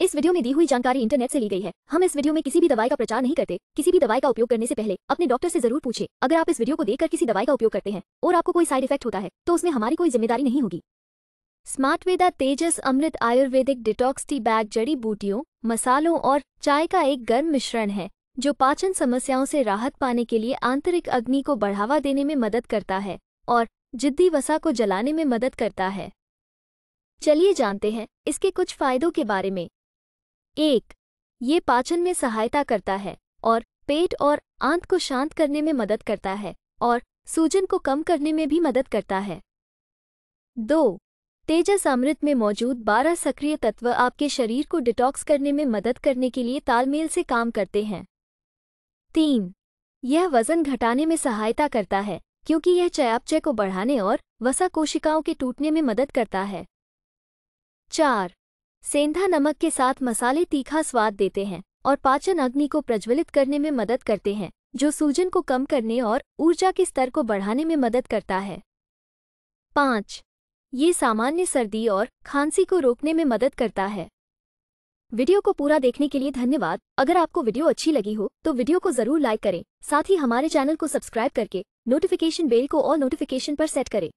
इस वीडियो में दी हुई जानकारी इंटरनेट से ली गई है हम इस वीडियो में किसी भी दवाई का प्रचार नहीं करते किसी भी दवाई का उपयोग करने से पहले अपने डॉक्टर से जरूर पूछे अगर आप इस वीडियो को देखकर किसी दवाई का उपयोग करते हैं और आपको कोई साइड इफेक्ट होता है तो उसमें हमारी कोई जिम्मेदारी नहीं होगी स्मार्ट वेदा तेजस अमृत आयुर्वेदिक डिटॉक्स टी बैग जड़ी बूटियों मसालों और चाय का एक गर्म मिश्रण है जो पाचन समस्याओं से राहत पाने के लिए आंतरिक अग्नि को बढ़ावा देने में मदद करता है और जिद्दी वसा को जलाने में मदद करता है चलिए जानते हैं इसके कुछ फायदों के बारे में एक ये पाचन में सहायता करता है और पेट और आंत को शांत करने में मदद करता है और सूजन को कम करने में भी मदद करता है दो तेजस अमृत में मौजूद 12 सक्रिय तत्व आपके शरीर को डिटॉक्स करने में मदद करने के लिए तालमेल से काम करते हैं तीन यह वजन घटाने में सहायता करता है क्योंकि यह चयापचय को बढ़ाने और वसा कोशिकाओं के टूटने में मदद करता है चार सेंधा नमक के साथ मसाले तीखा स्वाद देते हैं और पाचन अग्नि को प्रज्वलित करने में मदद करते हैं जो सूजन को कम करने और ऊर्जा के स्तर को बढ़ाने में मदद करता है पाँच ये सामान्य सर्दी और खांसी को रोकने में मदद करता है वीडियो को पूरा देखने के लिए धन्यवाद अगर आपको वीडियो अच्छी लगी हो तो वीडियो को जरूर लाइक करें साथ ही हमारे चैनल को सब्सक्राइब करके नोटिफिकेशन बेल को और नोटिफिकेशन पर सेट करें